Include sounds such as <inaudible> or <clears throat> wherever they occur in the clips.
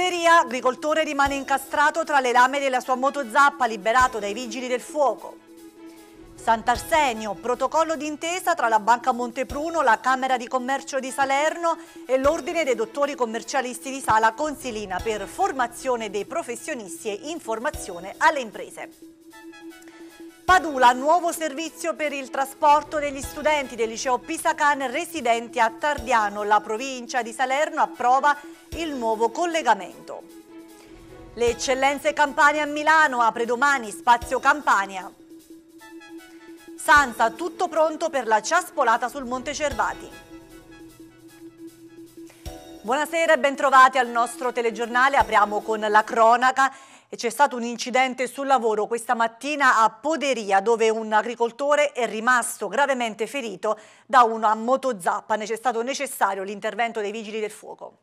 Lomberia, agricoltore rimane incastrato tra le lame della sua motozappa liberato dai vigili del fuoco. Sant'Arsenio, protocollo d'intesa tra la Banca Montepruno, la Camera di Commercio di Salerno e l'Ordine dei Dottori Commercialisti di Sala Consilina per formazione dei professionisti e informazione alle imprese. Padula, nuovo servizio per il trasporto degli studenti del liceo Pisacan residenti a Tardiano. La provincia di Salerno approva il nuovo collegamento. Le eccellenze Campania a Milano apre domani Spazio Campania. Sansa tutto pronto per la ciaspolata sul Monte Cervati. Buonasera e bentrovati al nostro telegiornale. Apriamo con la cronaca. C'è stato un incidente sul lavoro questa mattina a Poderia dove un agricoltore è rimasto gravemente ferito da una motozappa. C'è stato necessario l'intervento dei vigili del fuoco.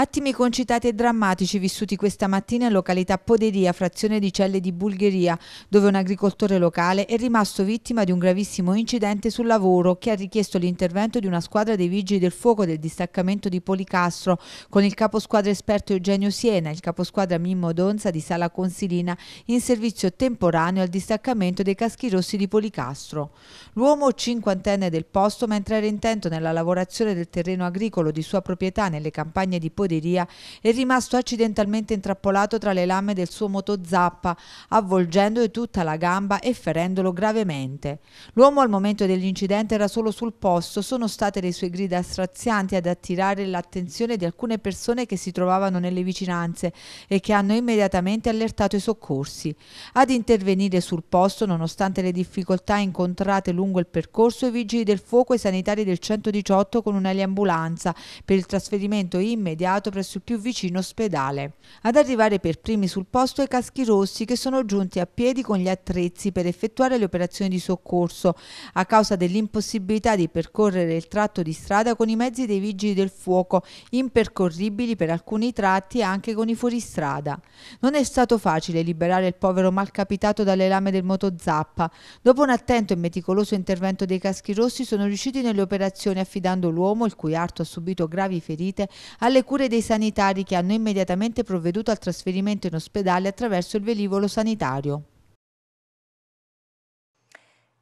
Attimi concitati e drammatici vissuti questa mattina in località Poderia, frazione di Celle di Bulgheria, dove un agricoltore locale è rimasto vittima di un gravissimo incidente sul lavoro che ha richiesto l'intervento di una squadra dei vigili del fuoco del distaccamento di Policastro con il caposquadra esperto Eugenio Siena e il caposquadra Mimmo Donza di Sala Consilina in servizio temporaneo al distaccamento dei caschi rossi di Policastro. L'uomo cinquantenne del posto, mentre era intento nella lavorazione del terreno agricolo di sua proprietà nelle campagne di Poderia, scuderia è rimasto accidentalmente intrappolato tra le lame del suo motozappa, avvolgendogli tutta la gamba e ferendolo gravemente. L'uomo al momento dell'incidente era solo sul posto, sono state le sue grida strazianti ad attirare l'attenzione di alcune persone che si trovavano nelle vicinanze e che hanno immediatamente allertato i soccorsi. Ad intervenire sul posto, nonostante le difficoltà incontrate lungo il percorso, i vigili del fuoco e i sanitari del 118 con un'eliambulanza per il trasferimento immediato inviato presso il più vicino ospedale. Ad arrivare per primi sul posto i caschi rossi che sono giunti a piedi con gli attrezzi per effettuare le operazioni di soccorso a causa dell'impossibilità di percorrere il tratto di strada con i mezzi dei vigili del fuoco, impercorribili per alcuni tratti anche con i fuoristrada. Non è stato facile liberare il povero malcapitato dalle lame del motozappa. Dopo un attento e meticoloso intervento dei caschi rossi sono riusciti nelle operazioni affidando l'uomo, il cui arto ha subito gravi ferite, alle cure cure dei sanitari che hanno immediatamente provveduto al trasferimento in ospedale attraverso il velivolo sanitario.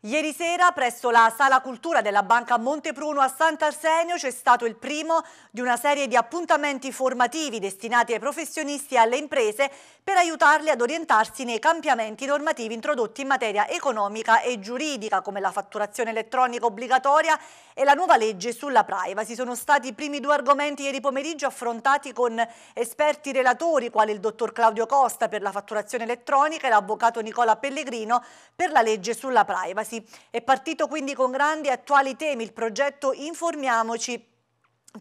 Ieri sera presso la Sala Cultura della Banca Montepruno a Sant'Arsenio c'è stato il primo di una serie di appuntamenti formativi destinati ai professionisti e alle imprese per aiutarli ad orientarsi nei cambiamenti normativi introdotti in materia economica e giuridica come la fatturazione elettronica obbligatoria e la nuova legge sulla privacy. Sono stati i primi due argomenti ieri pomeriggio affrontati con esperti relatori quali il dottor Claudio Costa per la fatturazione elettronica e l'avvocato Nicola Pellegrino per la legge sulla privacy. Casi. È partito quindi con grandi e attuali temi il progetto Informiamoci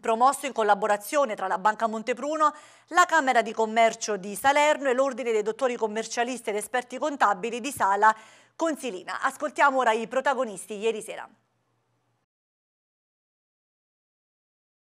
promosso in collaborazione tra la Banca Montepruno, la Camera di Commercio di Salerno e l'Ordine dei Dottori Commercialisti ed Esperti Contabili di Sala Consilina. Ascoltiamo ora i protagonisti ieri sera.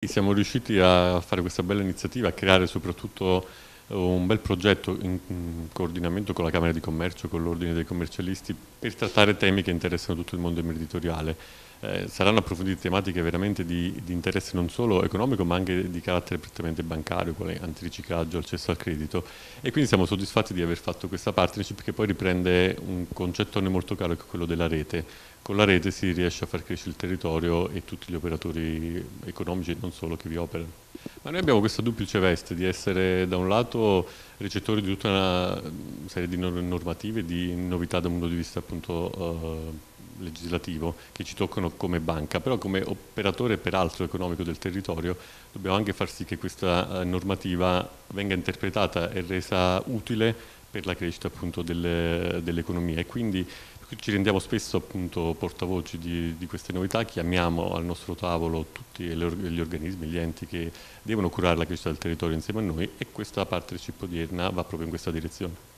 Siamo riusciti a fare questa bella iniziativa, a creare soprattutto un bel progetto in, coordinamento con la Camera di Commercio, con l'Ordine dei Commercialisti, per trattare temi che interessano tutto il mondo imprenditoriale. Eh, saranno approfondite tematiche veramente di, di, interesse non solo economico ma anche di carattere prettamente bancario, quale antiriciclaggio, accesso al credito e quindi siamo soddisfatti di aver fatto questa partnership che poi riprende un concettone molto caro che è quello della rete, con la rete si riesce a far crescere il territorio e tutti gli operatori economici e non solo che vi operano. Ma noi abbiamo questa duplice veste di essere da un lato recettori di tutta una serie di normative di novità da un punto di vista appunto eh, legislativo che ci toccano come banca, però come operatore peraltro economico del territorio dobbiamo anche far sì che questa eh, normativa venga interpretata e resa utile per la crescita appunto dell'economia dell e quindi ci rendiamo spesso appunto portavoci di, di, queste novità, chiamiamo al nostro tavolo tutti gli organismi, gli enti che devono curare la crescita del territorio insieme a noi e questa partnership odierna va proprio in questa direzione.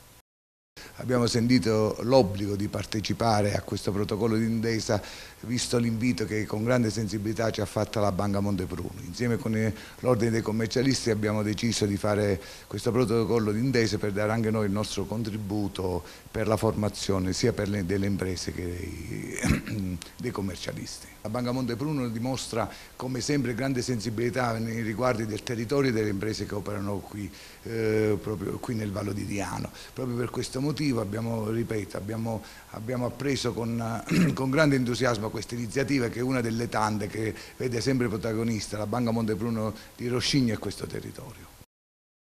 Abbiamo sentito l'obbligo di partecipare a questo protocollo d'intesa visto l'invito che con grande sensibilità ci ha fatto la Banca Montepruno. Insieme con l'Ordine dei commercialisti abbiamo deciso di fare questo protocollo d'intesa per dare anche noi il nostro contributo per la formazione sia le, delle imprese che dei, <clears throat> dei, commercialisti. La Banca Montepruno dimostra come sempre grande sensibilità nei riguardi del territorio e delle imprese che operano qui, eh, proprio qui nel Vallo di Diano. Proprio per questo motivo motivo abbiamo, ripeto, abbiamo, abbiamo appreso con, <clears throat> con, grande entusiasmo questa iniziativa che è una delle tante che vede sempre protagonista la Banca Montepruno di Roscigno e questo territorio.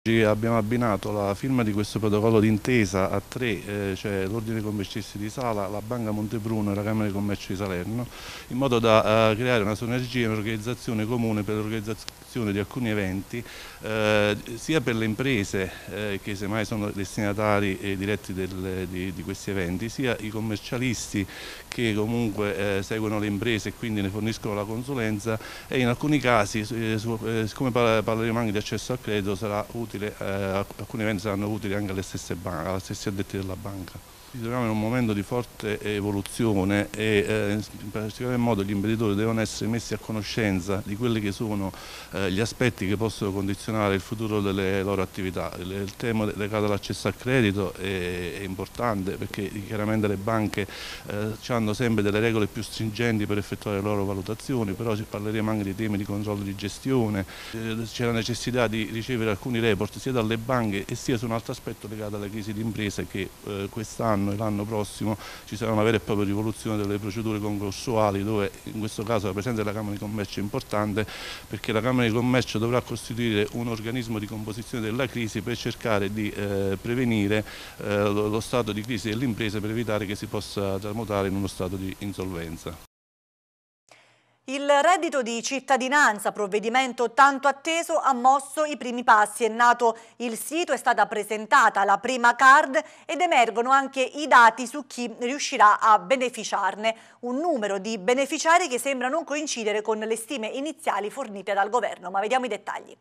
Abbiamo abbinato la firma di questo protocollo d'intesa a tre, eh, cioè l'Ordine dei Commercisti di Sala, la Banca Montebruno e la Camera di Commercio di Salerno, in modo da eh, creare una sinergia e un'organizzazione comune per l'organizzazione di alcuni eventi, eh, sia per le imprese eh, che semmai sono destinatari e diretti del, di, di, questi eventi, sia i commercialisti che comunque eh, seguono le imprese e quindi ne forniscono la consulenza e in alcuni casi, eh, siccome parleremo anche di accesso al credito, sarà utile utile, eh, alcuni eventi saranno utili anche alle stesse, ban- alle stesse addetti della banca ci troviamo in un momento di forte evoluzione e eh, in particolare modo gli imprenditori devono essere messi a conoscenza di quelli che sono eh, gli aspetti che possono condizionare il futuro delle loro attività. Il, il tema legato all'accesso al credito è, è, importante perché chiaramente le banche eh, hanno sempre delle regole più stringenti per effettuare le loro valutazioni, però ci parleremo anche di temi di controllo di gestione, eh, c'è la necessità di ricevere alcuni report sia dalle banche e sia su un altro aspetto legato alla crisi di impresa che eh, quest'anno quest'anno e l'anno prossimo ci sarà una vera e propria rivoluzione delle procedure concorsuali dove in questo caso la presenza della Camera di Commercio è importante perché la Camera di Commercio dovrà costituire un organismo di composizione della crisi per cercare di eh, prevenire eh, lo stato di crisi dell'impresa per evitare che si possa tramutare in uno stato di insolvenza. Il reddito di cittadinanza, provvedimento tanto atteso, ha mosso i primi passi. È nato il sito, è stata presentata la prima card ed emergono anche i dati su chi riuscirà a beneficiarne. Un numero di beneficiari che sembra non coincidere con le stime iniziali fornite dal governo. Ma vediamo i dettagli.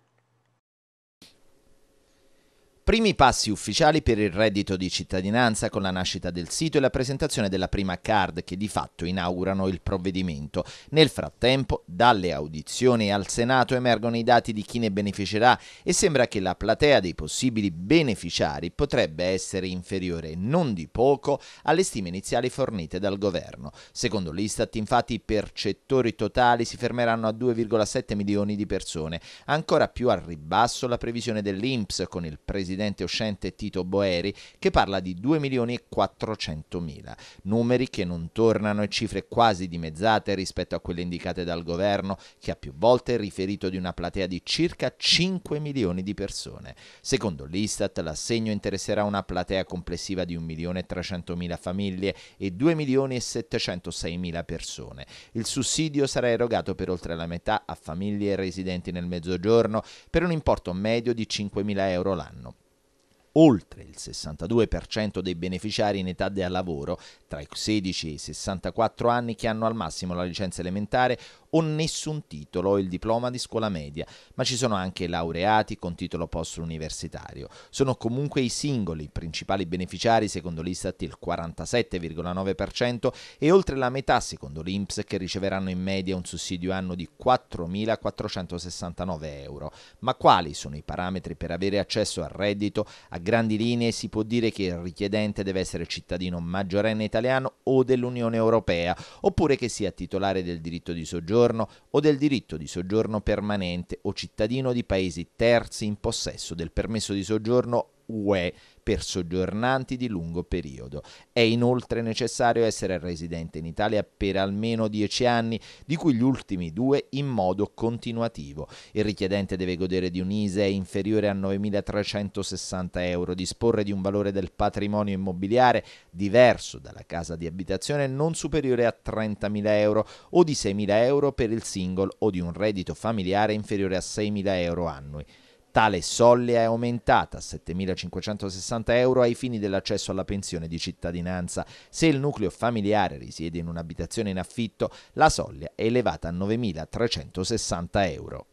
Primi passi ufficiali per il reddito di cittadinanza con la nascita del sito e la presentazione della prima card che di fatto inaugurano il provvedimento. Nel frattempo, dalle audizioni al Senato emergono i dati di chi ne beneficerà e sembra che la platea dei possibili beneficiari potrebbe essere inferiore non di poco alle stime iniziali fornite dal governo. Secondo l'Istat, infatti, i percettori totali si fermeranno a 2,7 milioni di persone, ancora più al ribasso la previsione dell'Inps con il presidente presidente uscente Tito Boeri, che parla di 2 milioni e 400 mila, numeri che non tornano e cifre quasi dimezzate rispetto a quelle indicate dal governo, che ha più volte riferito di una platea di circa 5 milioni di persone. Secondo l'Istat, l'assegno interesserà una platea complessiva di 1 milione e 300 mila famiglie e 2 milioni e 706 mila persone. Il sussidio sarà erogato per oltre la metà a famiglie residenti nel mezzogiorno per un importo medio di 5.000 euro l'anno oltre il 62% dei beneficiari in età da lavoro, tra i 16 e i 64 anni che hanno al massimo la licenza elementare o nessun titolo o il diploma di scuola media, ma ci sono anche laureati con titolo post-universitario. Sono comunque i singoli i principali beneficiari, secondo l'Istat il 47,9% e oltre la metà, secondo l'Inps, che riceveranno in media un sussidio anno di 4.469 euro. Ma quali sono i parametri per avere accesso al reddito? A grandi linee si può dire che il richiedente deve essere cittadino maggiorenne italiano o dell'Unione Europea, oppure che sia titolare del diritto di soggiorno soggiorno o del diritto di soggiorno permanente o cittadino di paesi terzi in possesso del permesso di soggiorno UE per soggiornanti di lungo periodo. È inoltre necessario essere residente in Italia per almeno 10 anni, di cui gli ultimi due in modo continuativo. Il richiedente deve godere di un ISE inferiore a 9.360 euro, disporre di un valore del patrimonio immobiliare diverso dalla casa di abitazione non superiore a 30.000 euro o di 6.000 euro per il single o di un reddito familiare inferiore a 6.000 euro annui. Tale soglia è aumentata a 7.560 euro ai fini dell'accesso alla pensione di cittadinanza. Se il nucleo familiare risiede in un'abitazione in affitto, la soglia è elevata a 9.360 euro.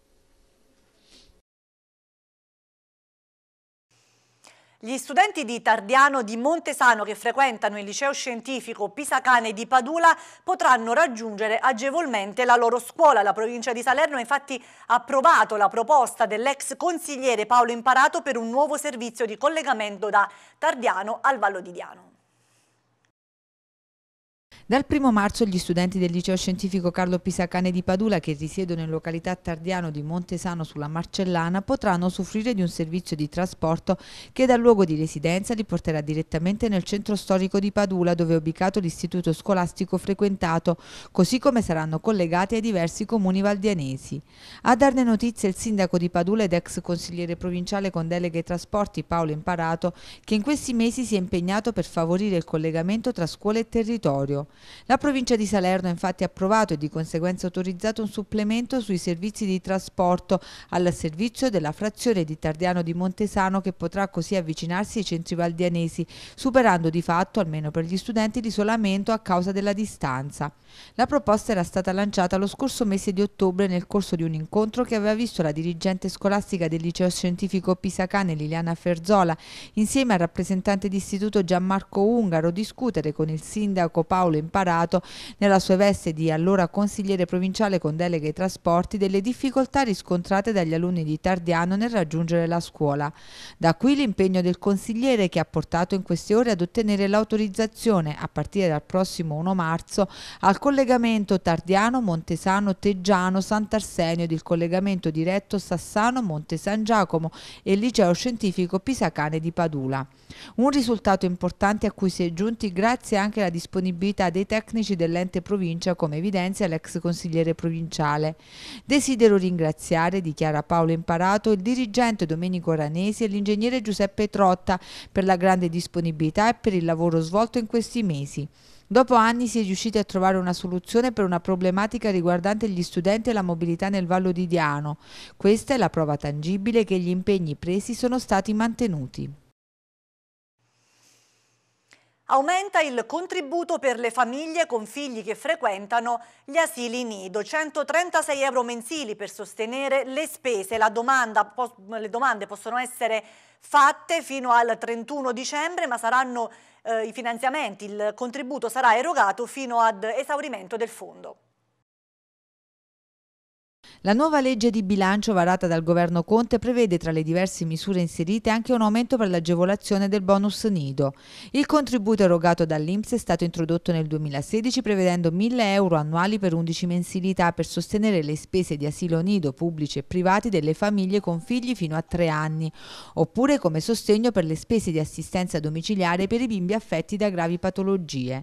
Gli studenti di Tardiano di Montesano che frequentano il liceo scientifico Pisacane di Padula potranno raggiungere agevolmente la loro scuola. La provincia di Salerno ha infatti approvato la proposta dell'ex consigliere Paolo Imparato per un nuovo servizio di collegamento da Tardiano al Vallo di Diano. Dal 1 marzo gli studenti del liceo scientifico Carlo Pisacane di Padula che risiedono in località Tardiano di Montesano sulla Marcellana potranno soffrire di un servizio di trasporto che dal luogo di residenza li porterà direttamente nel centro storico di Padula dove è ubicato l'istituto scolastico frequentato, così come saranno collegati ai diversi comuni valdianesi. A darne notizie il sindaco di Padula ed ex consigliere provinciale con deleghe ai trasporti Paolo Imparato che in questi mesi si è impegnato per favorire il collegamento tra scuola e territorio. La provincia di Salerno ha infatti approvato e di conseguenza autorizzato un supplemento sui servizi di trasporto al servizio della frazione di Tardiano di Montesano che potrà così avvicinarsi ai centri valdianesi, superando di fatto, almeno per gli studenti, l'isolamento a causa della distanza. La proposta era stata lanciata lo scorso mese di ottobre nel corso di un incontro che aveva visto la dirigente scolastica del liceo scientifico Pisacane Liliana Ferzola insieme al rappresentante d'istituto Gianmarco Ungaro discutere con il sindaco Paolo imparato nella sua veste di allora consigliere provinciale con delega ai trasporti delle difficoltà riscontrate dagli alunni di Tardiano nel raggiungere la scuola. Da qui l'impegno del consigliere che ha portato in queste ore ad ottenere l'autorizzazione a partire dal prossimo 1 marzo al collegamento Tardiano-Montesano-Teggiano Sant'Arsenio ed il collegamento diretto Sassano-Monte San Giacomo e il liceo scientifico Pisacane di Padula. Un risultato importante a cui si è giunti grazie anche alla disponibilità dei tecnici dell'ente provincia, come evidenzia l'ex consigliere provinciale. Desidero ringraziare, dichiara Paolo Imparato, il dirigente Domenico Ranesi e l'ingegnere Giuseppe Trotta per la grande disponibilità e per il lavoro svolto in questi mesi. Dopo anni si è riusciti a trovare una soluzione per una problematica riguardante gli studenti e la mobilità nel Vallo di Diano. Questa è la prova tangibile che gli impegni presi sono stati mantenuti. Aumenta il contributo per le famiglie con figli che frequentano gli asili nido, 136 euro mensili per sostenere le spese. Domanda, le domande possono essere fatte fino al 31 dicembre, ma saranno eh, i finanziamenti, il contributo sarà erogato fino ad esaurimento del fondo. La nuova legge di bilancio varata dal governo Conte prevede tra le diverse misure inserite anche un aumento per l'agevolazione del bonus nido. Il contributo erogato dall'Inps è stato introdotto nel 2016 prevedendo 1.000 euro annuali per 11 mensilità per sostenere le spese di asilo nido pubblici e privati delle famiglie con figli fino a 3 anni, oppure come sostegno per le spese di assistenza domiciliare per i bimbi affetti da gravi patologie.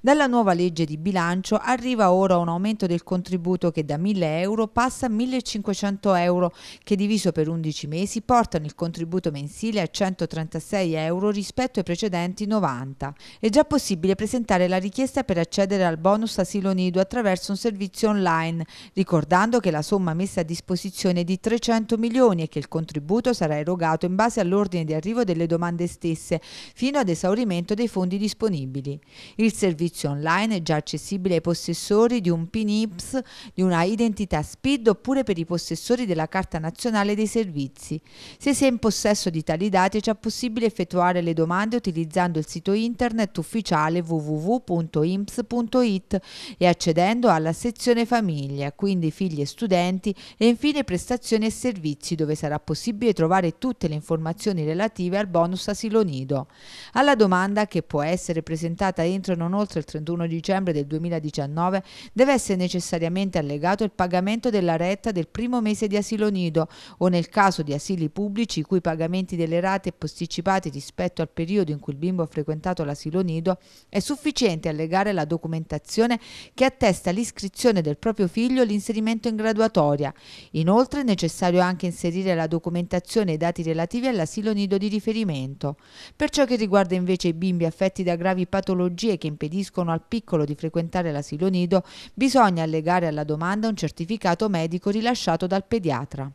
Dalla nuova legge di bilancio arriva ora un aumento del contributo che da 1.000 euro passa cassa 1.500 euro che diviso per 11 mesi portano il contributo mensile a 136 euro rispetto ai precedenti 90. È già possibile presentare la richiesta per accedere al bonus asilo nido attraverso un servizio online, ricordando che la somma messa a disposizione è di 300 milioni e che il contributo sarà erogato in base all'ordine di arrivo delle domande stesse, fino ad esaurimento dei fondi disponibili. Il servizio online è già accessibile ai possessori di un PIN IPS, di una identità SPID oppure per i possessori della Carta Nazionale dei Servizi. Se si è in possesso di tali dati è già possibile effettuare le domande utilizzando il sito internet ufficiale www.imps.it e accedendo alla sezione famiglia, quindi figli e studenti e infine prestazioni e servizi dove sarà possibile trovare tutte le informazioni relative al bonus asilo nido. Alla domanda che può essere presentata entro e non oltre il 31 dicembre del 2019 deve essere necessariamente allegato il pagamento della retta del primo mese di asilo nido o nel caso di asili pubblici i cui pagamenti delle rate posticipati rispetto al periodo in cui il bimbo ha frequentato l'asilo nido, è sufficiente allegare la documentazione che attesta l'iscrizione del proprio figlio e l'inserimento in graduatoria. Inoltre è necessario anche inserire la documentazione e i dati relativi all'asilo nido di riferimento. Per ciò che riguarda invece i bimbi affetti da gravi patologie che impediscono al piccolo di frequentare l'asilo nido, bisogna allegare alla domanda un certificato medico medico rilasciato dal pediatra.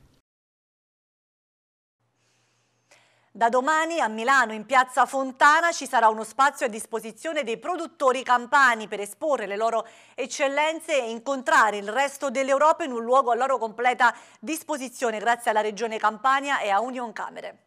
Da domani a Milano, in piazza Fontana, ci sarà uno spazio a disposizione dei produttori campani per esporre le loro eccellenze e incontrare il resto dell'Europa in un luogo a loro completa disposizione grazie alla Regione Campania e a Union Camere.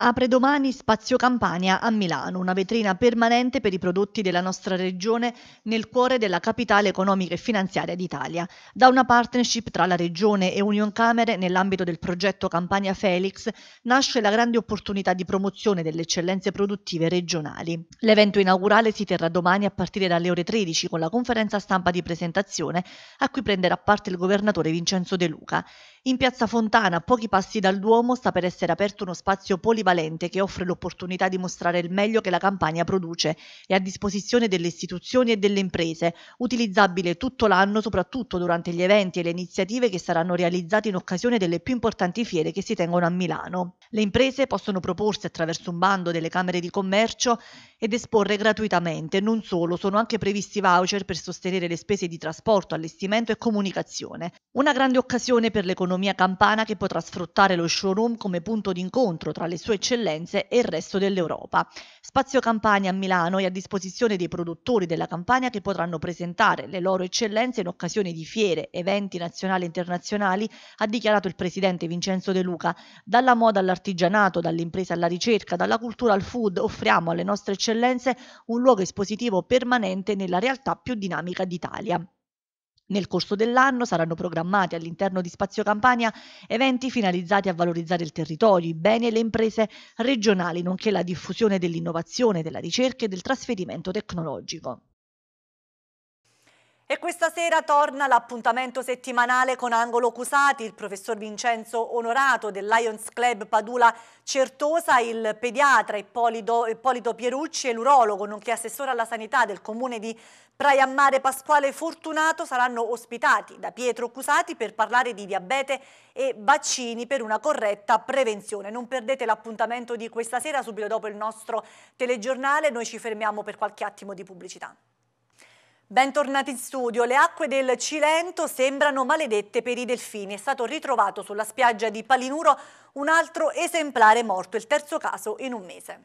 Apre domani Spazio Campania a Milano, una vetrina permanente per i prodotti della nostra regione nel cuore della capitale economica e finanziaria d'Italia. Da una partnership tra la regione e Union Camere nell'ambito del progetto Campania Felix nasce la grande opportunità di promozione delle eccellenze produttive regionali. L'evento inaugurale si terrà domani a partire dalle ore 13 con la conferenza stampa di presentazione a cui prenderà parte il governatore Vincenzo De Luca. In piazza Fontana, a pochi passi dal Duomo, sta per essere aperto uno spazio polivalente che offre l'opportunità di mostrare il meglio che la campagna produce e a disposizione delle istituzioni e delle imprese, utilizzabile tutto l'anno soprattutto durante gli eventi e le iniziative che saranno realizzate in occasione delle più importanti fiere che si tengono a Milano. Le imprese possono proporsi attraverso un bando delle Camere di Commercio ed esporre gratuitamente. Non solo, sono anche previsti voucher per sostenere le spese di trasporto, allestimento e comunicazione. Una grande occasione per l'economia campana che potrà sfruttare lo showroom come punto d'incontro tra le sue eccellenze e il resto dell'Europa. Spazio Campania a Milano è a disposizione dei produttori della Campania che potranno presentare le loro eccellenze in occasione di fiere, eventi nazionali e internazionali, ha dichiarato il presidente Vincenzo De Luca. Dalla moda all'artigianato, dall'impresa alla ricerca, dalla cultura al food, offriamo alle nostre eccellenze eccellenze un luogo espositivo permanente nella realtà più dinamica d'Italia. Nel corso dell'anno saranno programmati all'interno di Spazio Campania eventi finalizzati a valorizzare il territorio, i beni e le imprese regionali, nonché la diffusione dell'innovazione, della ricerca e del trasferimento tecnologico. E questa sera torna l'appuntamento settimanale con Angolo Cusati, il professor Vincenzo Onorato del Lions Club Padula Certosa, il pediatra Ippolido, Ippolito Pierucci e l'urologo, nonché assessore alla sanità del comune di Praiammare Pasquale Fortunato saranno ospitati da Pietro Cusati per parlare di diabete e vaccini per una corretta prevenzione. Non perdete l'appuntamento di questa sera subito dopo il nostro telegiornale, noi ci fermiamo per qualche attimo di pubblicità. Bentornati in studio. Le acque del Cilento sembrano maledette per i delfini. È stato ritrovato sulla spiaggia di Palinuro un altro esemplare morto, il terzo caso in un mese.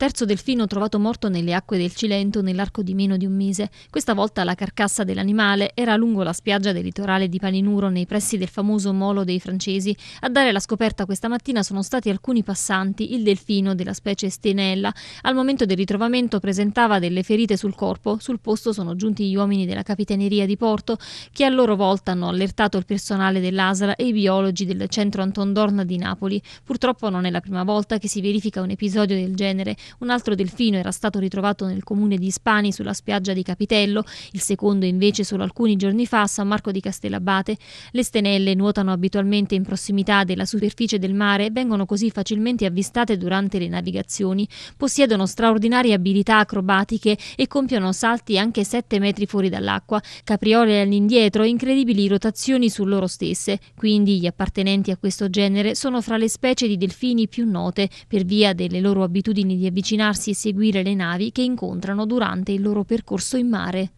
Terzo delfino trovato morto nelle acque del Cilento nell'arco di meno di un mese. Questa volta la carcassa dell'animale era lungo la spiaggia del litorale di Paninuro nei pressi del famoso molo dei francesi. A dare la scoperta questa mattina sono stati alcuni passanti. Il delfino della specie Stenella al momento del ritrovamento presentava delle ferite sul corpo. Sul posto sono giunti gli uomini della capitaneria di Porto che a loro volta hanno allertato il personale dell'ASRA e i biologi del centro Anton Dorna di Napoli. Purtroppo non è la prima volta che si verifica un episodio del genere. Un altro delfino era stato ritrovato nel comune di Spani sulla spiaggia di Capitello, il secondo invece solo alcuni giorni fa a San Marco di Castellabate. Le stenelle nuotano abitualmente in prossimità della superficie del mare e vengono così facilmente avvistate durante le navigazioni. Possiedono straordinarie abilità acrobatiche e compiono salti anche 7 metri fuori dall'acqua, capriole all'indietro e incredibili rotazioni su loro stesse. Quindi gli appartenenti a questo genere sono fra le specie di delfini più note per via delle loro abitudini di avvicinarsi e seguire le navi che incontrano durante il loro percorso in mare.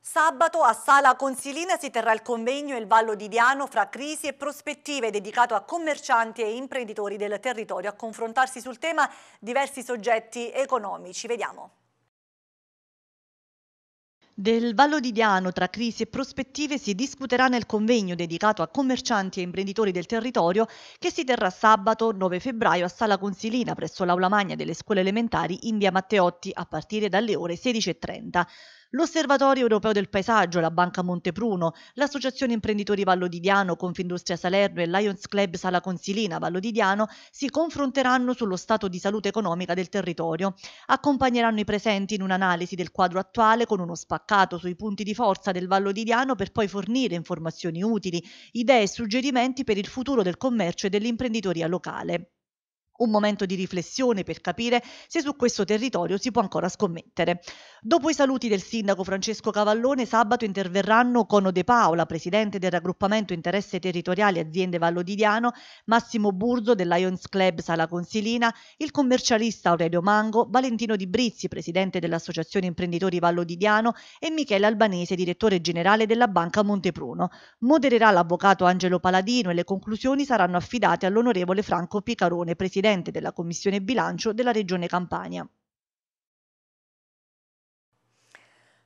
Sabato a Sala Consilina si terrà il convegno Il Vallo di Diano fra crisi e prospettive dedicato a commercianti e imprenditori del territorio a confrontarsi sul tema diversi soggetti economici. Vediamo. Del Vallo di Diano tra crisi e prospettive si discuterà nel convegno dedicato a commercianti e imprenditori del territorio che si terrà sabato 9 febbraio a Sala Consilina presso l'Aula Magna delle scuole elementari in via Matteotti a partire dalle ore 16.30. L'Osservatorio Europeo del Paesaggio, la Banca Montepruno, l'Associazione Imprenditori Vallo Vallodidiano, Confindustria Salerno e Lions Club Sala Consilina Vallo Vallodidiano si confronteranno sullo stato di salute economica del territorio. Accompagneranno i presenti in un'analisi del quadro attuale con uno spaccato sui punti di forza del Vallo Vallodidiano per poi fornire informazioni utili, idee e suggerimenti per il futuro del commercio e dell'imprenditoria locale un momento di riflessione per capire se su questo territorio si può ancora scommettere. Dopo i saluti del sindaco Francesco Cavallone, sabato interverranno Cono De Paola, presidente del raggruppamento Interesse Territoriale Aziende Vallo di Massimo Burzo del Lions Club Sala Consilina, il commercialista Aurelio Mango, Valentino Di Brizzi, presidente dell'Associazione Imprenditori Vallo di e Michele Albanese, direttore generale della Banca Montepruno. Modererà l'avvocato Angelo Paladino e le conclusioni saranno affidate all'onorevole Franco Picarone, presidente Presidente della Commissione Bilancio della Regione Campania.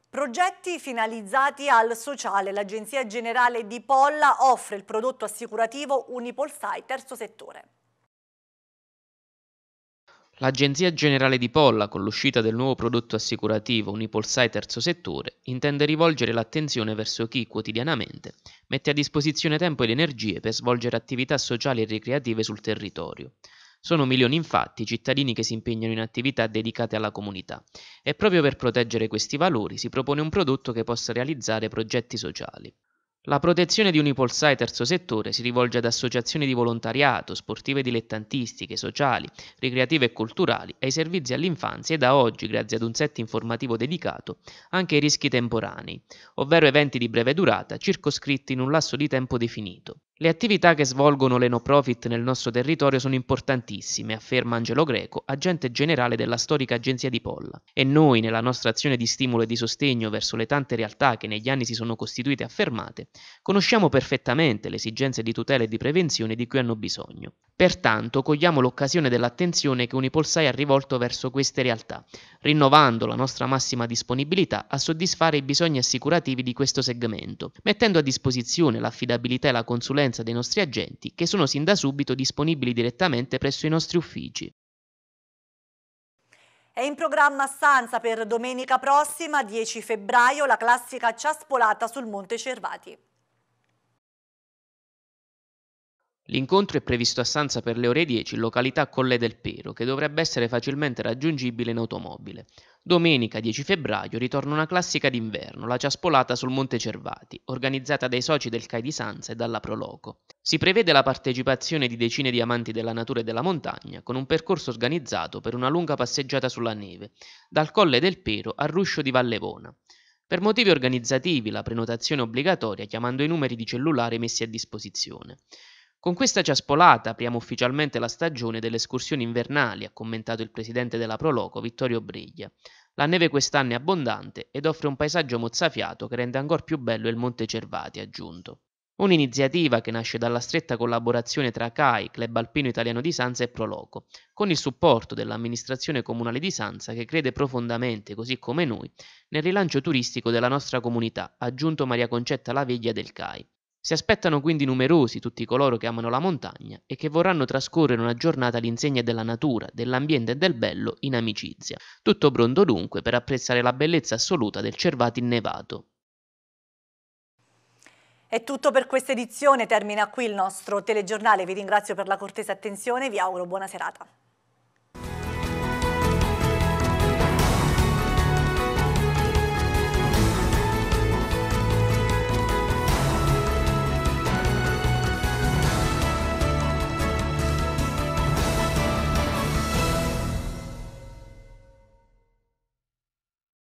Progetti finalizzati al sociale. L'Agenzia Generale di Polla offre il prodotto assicurativo Unipolsai terzo settore. L'Agenzia Generale di Polla, con l'uscita del nuovo prodotto assicurativo Unipolsai Terzo Settore, intende rivolgere l'attenzione verso chi quotidianamente mette a disposizione tempo ed energie per svolgere attività sociali e ricreative sul territorio. Sono milioni infatti i cittadini che si impegnano in attività dedicate alla comunità e proprio per proteggere questi valori si propone un prodotto che possa realizzare progetti sociali. La protezione di Unipolsai terzo settore si rivolge ad associazioni di volontariato, sportive dilettantistiche, sociali, ricreative e culturali, ai servizi all'infanzia e da oggi, grazie ad un set informativo dedicato, anche ai rischi temporanei, ovvero eventi di breve durata circoscritti in un lasso di tempo definito. Le attività che svolgono le no profit nel nostro territorio sono importantissime, afferma Angelo Greco, agente generale della storica agenzia di Polla. E noi, nella nostra azione di stimolo e di sostegno verso le tante realtà che negli anni si sono costituite e affermate, conosciamo perfettamente le esigenze di tutela e di prevenzione di cui hanno bisogno. Pertanto, cogliamo l'occasione dell'attenzione che Unipolsai ha rivolto verso queste realtà, rinnovando la nostra massima disponibilità a soddisfare i bisogni assicurativi di questo segmento, mettendo a disposizione l'affidabilità e la consulenza presenza dei nostri agenti che sono sin da subito disponibili direttamente presso i nostri uffici. È in programma stanza per domenica prossima, 10 febbraio, la classica ciaspolata sul Monte Cervati. L'incontro è previsto a Sanza per le ore 10 in località Colle del Pero, che dovrebbe essere facilmente raggiungibile in automobile. Domenica 10 febbraio ritorna una classica d'inverno, la ciaspolata sul Monte Cervati, organizzata dai soci del CAI di Sanza e dalla Proloco. Si prevede la partecipazione di decine di amanti della natura e della montagna, con un percorso organizzato per una lunga passeggiata sulla neve, dal Colle del Pero al Ruscio di Vallevona. Per motivi organizzativi la prenotazione è obbligatoria chiamando i numeri di cellulare messi a disposizione. Con questa ciaspolata apriamo ufficialmente la stagione delle escursioni invernali, ha commentato il presidente della Proloco, Vittorio Briglia. La neve quest'anno è abbondante ed offre un paesaggio mozzafiato che rende ancora più bello il Monte Cervati, ha aggiunto. Un'iniziativa che nasce dalla stretta collaborazione tra CAI, Club Alpino Italiano di Sanza e Proloco, con il supporto dell'amministrazione comunale di Sanza che crede profondamente, così come noi, nel rilancio turistico della nostra comunità, ha aggiunto Maria Concetta Laviglia del CAI. Si aspettano quindi numerosi tutti coloro che amano la montagna e che vorranno trascorrere una giornata all'insegna della natura, dell'ambiente e del bello in amicizia. Tutto pronto dunque per apprezzare la bellezza assoluta del Cervato innevato. È tutto per questa edizione, termina qui il nostro telegiornale, vi ringrazio per la cortesa attenzione e vi auguro buona serata.